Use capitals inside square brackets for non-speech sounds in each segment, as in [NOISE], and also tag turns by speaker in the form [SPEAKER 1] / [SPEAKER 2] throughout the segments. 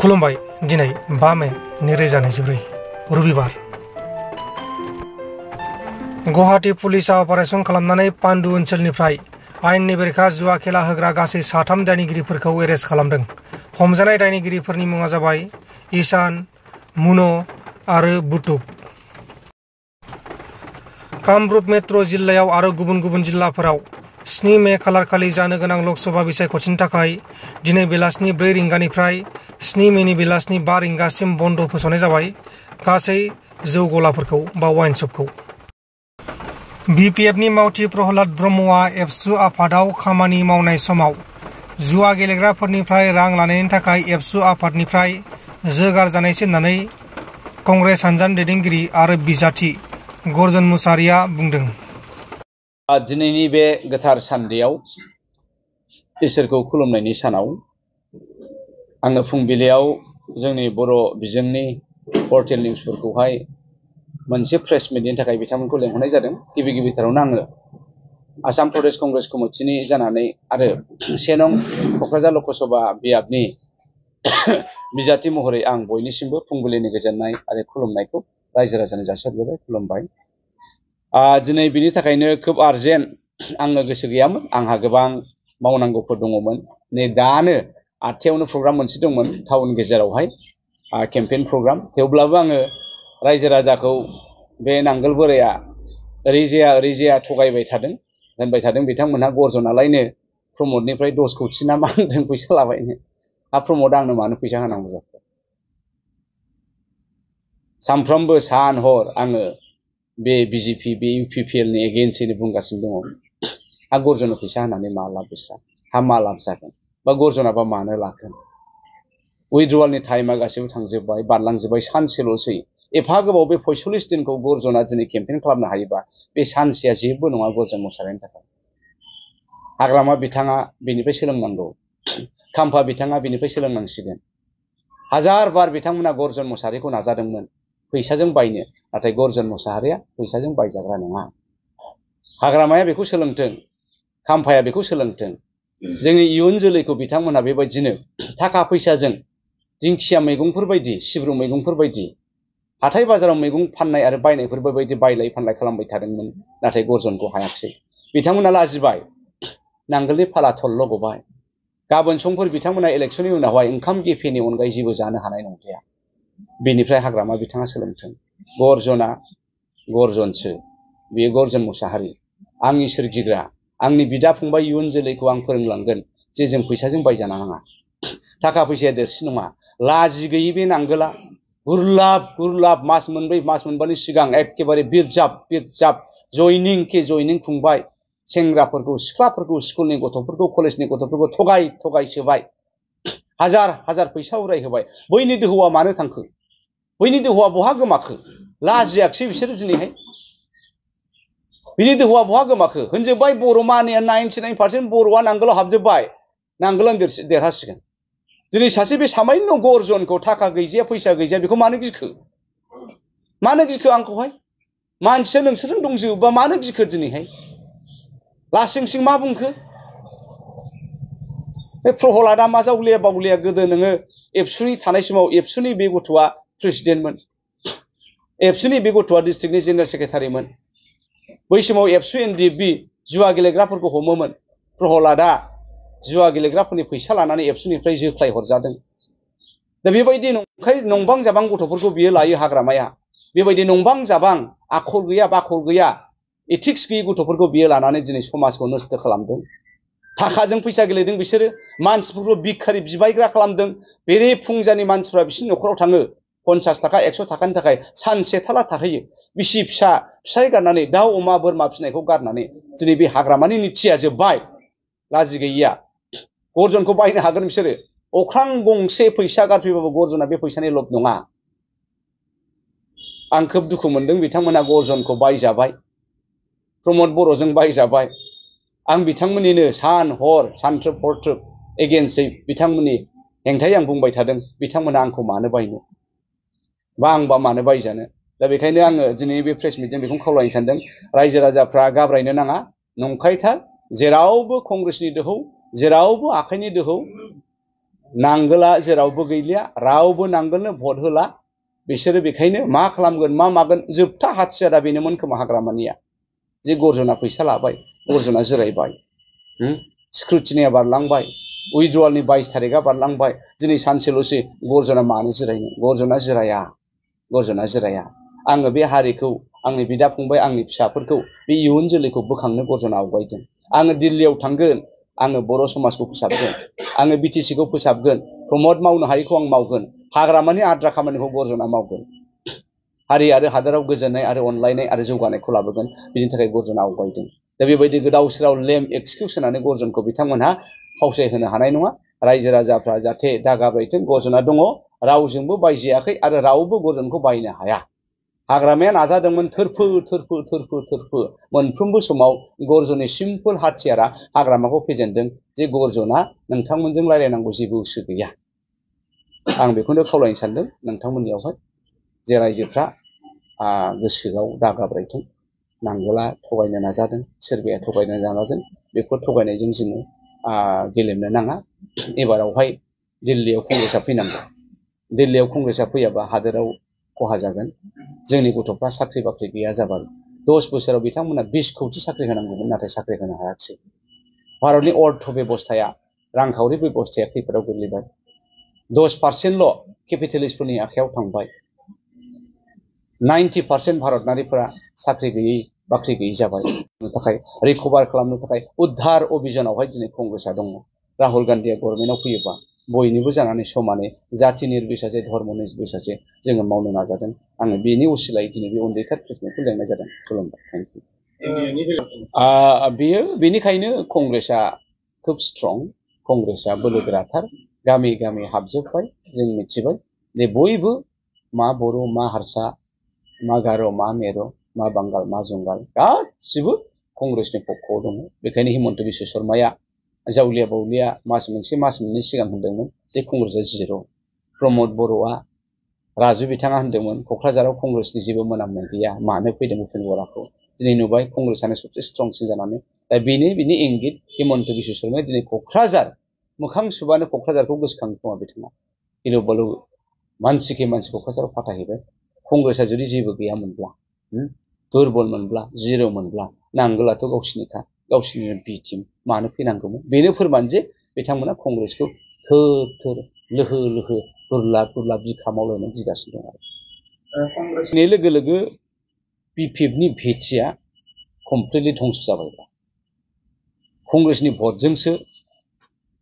[SPEAKER 1] खुलुमबाय दिनै बा मे नैरोजा नैजिब्रै रबिबार गुवाहाटी पुलिसा अपारेशन खालामनानै पान्डु ओनसोलनिफ्राय आयेननि बेरेखा जुवा खेला होग्रा गासै साथाम दायनिगिरिफोरखौ एरेस्ट खालामदों हमजानाय दायनिगिरिफोरनि मुङा जाबाय ईशान मुन' आरो बुटुक कामरूप मेट्र' जिल्लायाव आरो गुबुन गुबुन जिल्लाफोराव स्नि मे खालारखालि जानो गोनां लकसभा बिसायख'थिनि थाखाय दिनै बेलासिनि ब्रै रिंगानिफ्राय स्नि मेनि बेलासनि बा रिंगासिम बन्द फोसावनाय जाबाय गासै जौ गलाफोरखौ बा वाइन शपखौ बिपिएफनि मावथि प्रहलाद ब्रह्मआ एबसु आफादाव खामानि मावनाय समाव जुवा गेलेग्राफोरनिफ्राय रां लानायनि थाखाय एबसु आफादनिफ्राय जोगारजानायसो होननानै कंग्रेस हान्जानि दैदेनगिरि आरो बिजाथि गर्जन मुसारिया बुंदों
[SPEAKER 2] दिनैनि बे गोथार सान्देयाव इसोरखौ खुलुमनायनि सानाव आङो फुंबिलियाव जोंनि बर' बिजोंनि पर्टेल निउसफोरखौहाय मोनसे प्रेस मिटनि थाखाय बिथांमोनखौ लेंहरनाय जादों गिबि गिबिथारावनो आङो आसाम प्रदेश कंग्रेस कमिटिनि जानानै आरो से नं क'क्राझार लकसभा बियाबनि [COUGHS] बिजाथि महरै आं बयनिसिमबो फुंबिलिनि गोजोननाय आरो खुलुमनायखौ रायजो राजानो जासिहरग्रोबाय खुलुमबाय दिनै बिनि थाखायनो खोब आर्जेन्ट आङो गोसो गैयामोन आंहा गोबां मावनांगौफोर दङमोन नै दानो आठथायावनो प्रग्राम मोनसे दंमोन टाउन गेजेरावहाय केम्पेइन प्रग्राम थेवब्लाबो आङो रायजो राजाखौ बे नांगोल बोराया ओरै जाया ओरै जाया थगायबाय थादों होनबाय थादों बिथांमोनहा गरजनालायनो प्रमदनिफ्राय दस खौथि ना मा होनदों फैसा लाबायनो हा प्रमद आंनो मानो फैसा होनांगौ जाखो सानफ्रोमबो सान हर आङो बे बिजेपि बे इउ पि पि एल नि एगेन्स्टैनो बुंगासिनो दङ हा गरजनो फैसा होनानै मा लाभ बिस्रा हा मा लाभ जागोन बा गर्जनाबा मानो लाखोन उइड्रवालनि टाइमा गासैबो थांजोब्बाय बारलांजोब्बाय सानसेल'सै एफा गोबाव बे पयसल्लिस दिनखौ गर्जना दिनै केम्पेन खालामनो हायोबा बे सानसेया जेबो नङा गर्जन मोसानायनि थाखाय हाग्रामा बिथाङा बेनिफ्राय सोलोंनांगौ खाम्फा बिथाङा बेनिफ्राय सोलोंनांसिगोन हाजार बार बिथांमोना गर्जन मोसाहारिखौ नाजादोंमोन फैसाजों बायनो नाथाय गर्जन मोसाहारिया फैसाजों बायजाग्रा नङा हाग्रामाया बेखौ सोलोंथों खाम्फाया बेखौ सोलोंथों जोंनि इयुन जोलैखौ बिथांमोना बेबायदिनो थाखा फैसाजों दिंखिया मैगंफोरबायदि सिब्रु मैगंफोरबायदि हाथाय बाजाराव मैगं फाननाय आरो बायनायफोर बेबायदि बायलाय फानलाय खालामबाय थादोंमोन नाथाय गर्जनखौ हायाखिसै बिथांमोना लाजिबाय नांगोलनि फाला थल्ल' गबाय गाबोन समफोर बिथांमोना इलेक्सननि उनावहाय ओंखाम गेफेनि अनगायै जेबो जानो हानाय नंखाया बेनिफ्राय हाग्रामा बिथाङा सोलोंथों गर्जना गर्जनसो बेयो गर्जन मुसाहारि आंनि सोरगिग्रा आंनि बिदा फंबाय इयुन जोलैखौ आं फोरोंलांगोन जे जों फैसाजों बायजानो नाङा थाखा फैसाया देरसिन नङा लाजि गैयि बे नांगोला गुरलाब गुरलाब मास मोनब्रै मास मोनबानि सिगां एखेबारे बिरजाब बिरजाब जयनिं के जयनिं खुंबाय सेंग्राफोरखौ सिख्लाफोरखौ स्कुलनि गथ'फोरखौ कलेजनि गथ'फोरखौ थगाय थगाय सोबाय हाजार हाजार फैसा उराय होबाय बैनि दोहौआ मानो थांखो बैनि दोहौआ बहा गोमाखो लाजियाखिसै बिसोरो दिनैहाय बिदि हुआ बहा गोमाखो होनजोब्बाय बर' मानिया नाइनटि नाइन पार्सेन्ट बर'आ नांगोलाव हाबजोब्बाय नांगोलानो देरहासिगोन दिनै सासे बे सामान्य को थाखा गैजाया फैसा गैजाया बेखौ मानो गिखो मानो गिखो आंखौहाय मानसिया नोंसोरजों दंजोबोबा मानो गिखो दिनैहाय लासिं सिं मा बुंखो बे प्रहलादा मा जावलिया बावलिया गोदो नोङो एबसुनि थानाय समाव एबसुनि बे गथ'आ प्रेसिडेन्टमोन एबसुनि बे गथ'आ डिस्ट्रिक्टनि जेनेरेल सेक्रेटारिमोन बै समाव एबसु एन डि बि जुवा गेलेग्राफोरखौ हमोमोन प्रहलादा जुवा गेलेग्राफोरनि फैसा लानानै एबसुनिफ्राय जोख्लाय हरजादों दा बेबायदि नंखाय नंबां जाबां गथ'फोरखौ बियो लायो हाग्रामाया बेबायदि नंबां जाबां आखल गैया बाखल गैया एथिक्स गैयि गथ'फोरखौ बियो लानानै दिनै समाजखौ नस्थ' खालामदों थाखाजों फैसा गेलेदों बिसोरो मानसिफोरखौ बिखारि बिबायग्रा खालामदों बेरे फुंजानि मानसिफ्रा बिसोरनि न'खराव थाङो पन्सास थाखा एक्स' थाखानि थाखाय सानसे थाला थाहैयो बिसि फिसा फिसाय गारनानै दाउ अमा बोरमा फिसिनायखौ गारनानै दिनै बे हाग्रामानि निथिया जोब्बाय लाजि गैयिया गर्जनखौ बायनो हागोन बिसोरो अख्रां गंसे फैसा गारफैबाबो गर्जना बे फैसानि लब नङा आं खोब दुखु मोनदों बिथांमोना गर्जनखौ बायजाबाय प्रमद बर'जों बायजाबाय आं बिथांमोननिनो सान हर सानथ्रोब हरथ्रोब एगेनस्टै बिथांमोननि हेंथायै आं बुंबाय थादों बिथांमोना आंखौ मानो बायनो बा आंबा मानो बायजानो दा बेखायनो आङो दिनै बे प्रेस मिटजों बेखौनो खावलायनो सानदों रायजो राजाफ्रा गाब्रायनो नाङा नंखायथार जेरावबो कंग्रेसनि दोहौ जेरावबो आखाइनि दोहौ नांगोला जेरावबो गैलिया रावबो नांगोलनो भट होला बिसोरो बेखायनो मा खालामगोन मा मागोन जोबथा हाथियारा बेनोमोन खोमा हाग्रामानिया जे गर्जना फैसा लाबाय गर्जना जिरायबाय स्क्रुटिनिया बारलांबाय उइद्रवालनि बाइस थारिखआ बारलांबाय दिनै सानसेल'सै गर्जना मानो जिरायनो गर्जना जिराया गर्जना जिराया आङो बे हारिखौ आंनि बिदा फंबाय आंनि फिसाफोरखौ बे इयुन जोलैखौ बोखांनो गज'ना आवगायदों आङो दिल्लीयाव थांगोन आङो बर' समाजखौ फोसाबगोन आङो बिटिसिखौ फोसाबगोन प्रमद मावनो हायैखौ आं मावगोन हाग्रामानि आद्रा खामानिखौ गर्जना मावगोन हारि आरो हादोराव गोजोननाय आरो अनलायनाय आरो जौगानायखौ लाबोगोन बिनि थाखाय गरजना आवगायदों दा बेबायदि गोदाव लेम एक्सकिउस होनानै गरजनखौ बिथांमोनहा फावसायहोनो हानाय नङा रायजो राजाफ्रा जाहाथे दागाबायथों गरजना दङ रावजोंबो बायजायाखै आरो रावबो गुरुजनखौ बायनो हाया हाग्रामाया नाजादोंमोन थोरफो थोरफो थोरफो थोरफो मोनफ्रोमबो समाव गरजननि सिम्पोल हाथियारा हाग्रामाखौ फेजेनदों जे गरजना नोंथांमोनजों रायलायनांगौ जेबो उसु गैया आं बेखौनो खावलायनो सानदों नोंथांमोननियावहाय जे रायजोफ्रा गोसोआव दागाब्रायथों नांगोला थगायनो नाजादों सोरबाया थगायनो नाजादों बेफोर थगायनायजों जोङो गेलेनो नाङा एबारावहाय दिल्लीयाव कंग्रेसआ फैनांगौ दिल्लीयाव कंग्रेसा फैयाबा हादोराव खहा जागोन जोंनि गथ'फ्रा साख्रि बाख्रि गैया जाबाय दस बोसोराव बिथांमोना बिस कौटि साख्रि होनांगौमोन नाथाय साख्रि होनो हायाखिसै भारतनि अर्थ बेबस्थाया रांखावरि बेबस्थाया खैफोदाव गोग्लैबाय दस पार्सेन्टल' केपिटेलिस्टफोरनि आखाइयाव थांबाय नाइन्टि पार्सेन्ट भारतारिफोरा साख्रि गैयै बाख्रि गैयै जाबाय थाखाय रिकभार खालामनो थाखाय उद्धार अभिजानावहाय दिनै कंग्रेसा दङ राहुल गान्धीया गभर्नमेन्टआव फैयोबा बयनिबो जानानै समानै जाथि निर्बिसासे धर्म निर्बिसासे जोङो मावनो नाजादों आङो बेनि उसिलायै दिनै बे उन्दैथार प्रेसिडेन्टखौ लेंनाय जादों खुलुमबाय थेंक
[SPEAKER 1] इउ
[SPEAKER 2] बेयो बेनिखायनो कंग्रेसा खोब स्ट्रं कंग्रेसा बोलोगोराथार गामि गामि हाबजोबबाय जों मिथिबाय दे बयबो मा बर' मा हारसा मा गार' मा मेर' मा बांगाल मा जुंगाल गासिबो कंग्रेसनि पक्षआव दङ बेखायनो हिमन्त बिश्व शर्माया जावलिया बावलिया मास मोनसे मास मोननै सिगां होनदोंमोन जे कंग्रेसा जिर' प्रमद बर'आ राजु बिथाङा होनदोंमोन क'क्राझाराव कंग्रेसनि जेबो मोनामनाय गैया मानो फैदों भुपेन बराखौ दिनै नुबाय कंग्रेसानो सबसे स्ट्रंसिन जानानै दा बेनो बिनि इंगित हिमन्त बिश्व शर्माया दिनै क'क्राझार मोखां सुबानो क'क्राझारखौ गोसोखाङो खोमा बिथाङा किन्तु बलु मानसिखे मानसि क'क्राझाराव फाथायहैबाय कंग्रेसा जुदि जेबो गैयामोनब्ला दुरबल मोनब्ला जिर' मोनब्ला नांगोलाथ' गावसिनिखा गावसिनि बि टिम मानो फैनांगौमोन बेनो फोरमान जे बिथांमोना कंग्रेसखौ थोर थोर लोहो लोहो गुरला गुरला बिखा मावलायनानै गिगासिनो दं आरो कंग्रेसनि लोगो लोगो बिपिएफनि भेटिया कमप्लिटलि धंस जाबाय कंग्रेसनि भटजोंसो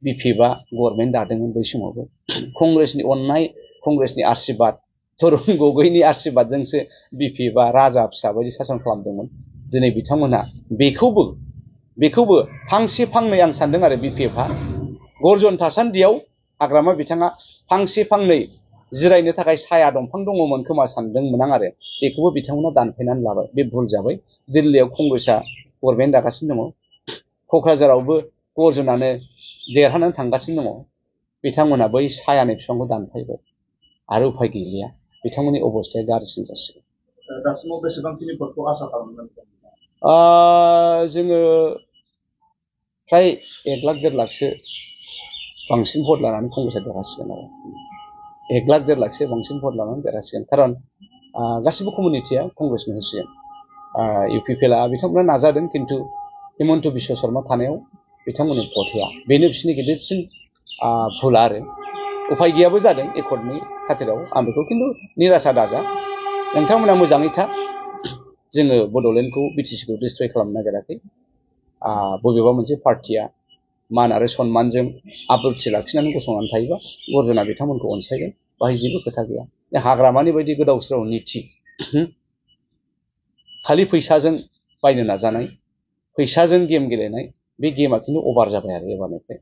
[SPEAKER 2] बिपिएफआ गभर्नमेन्ट दादोंमोन बै समावबो कंग्रेसनि अननाय कंग्रेसनि आशीर्बाद तरुण गगैनि आशीर्बादजोंसो बिपिएफआ राजा फिसा बायदि सासन खालामदोंमोन दिनै बिथांमोना बेखौबो बेखौबो फांसे फांनै आं सानदों आरो बिपिएफआ गर्जन थासान्दियाव हाग्रामा बिथाङा फांसे फांनै जिरायनो थाखाय साया दंफां दङमोन खोमा सानदोंमोन आं आरो बेखौबो बिथांमोना दानफायनानै लाबाय बे भुल जाबाय दिल्लीयाव कंग्रेसआ गभर्नमेन्ट दागासिनो दङ क'क्राझारावबो गर्जनानो देरहानानै थांगासिनो दङ बिथांमोना बै सायानि बिफांखौ दानफायबाय आरो उफाय गैलिया बिथांमोननि अबस्थाया गाज्रिसिन जासिगोन दासिमाव बेसेबांखिनि भटखौ आसा खालामगोन जोङो फ्राय एक लाख देर लाखसो बांसिन भट लानानै कंग्रेसआ देरहासिगोन आरो एक लाख देर लाखसो बांसिन भट लानानै देरहासिगोन खारन गासिबो कमिउनिटिया कंग्रेसनो होसिगोन इउ पि पि एल आ बिथांमोना नाजादों खिन्थु हिमन्त बिश्व शर्मा थानायाव बिथांमोननो भट होया बेनो बिसोरनि गेदेरसिन भुल आरो उफाय गैयाबो जादों एकर्डनि खाथिराव आं बेखौ खिन्थु निराशा दाजा नोंथांमोना मोजाङै था जोङो बड'लेण्डखौ बि टि सिखौ डिस्ट्रय खालामनो नागिराखै बबेबा मोनसे पार्टिया मान आरो सनमानजों आब्रुथि लाखिनानै गसंनानै थायोबा अर्जुना बिथांमोनखौ अनसायगोन बाहाय जेबो खोथा गैया बे हाग्रामानि बायदि गोदावस्राव निथि खालि फैसाजों बायनो नाजानाय फैसाजों गेम गेलेनाय बे गेमा खिन्थु अभार जाबाय आरो एबारनिफ्राय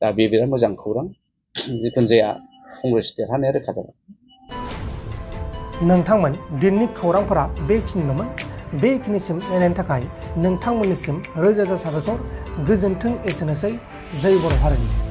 [SPEAKER 2] दा बे बिराद मोजां खौरां जिखुनु कंग्रेस देरहानाया रोखा जाबाय
[SPEAKER 1] नोंथांमोन दिननि खौरांफोरा बेखिनिनोमोन बेखिनिसिम नायनायनि थाखाय नोंथांमोननिसिम रोजा रोजा साबायखर गोजोन्थों एसेनोसै जै बर' हारिनि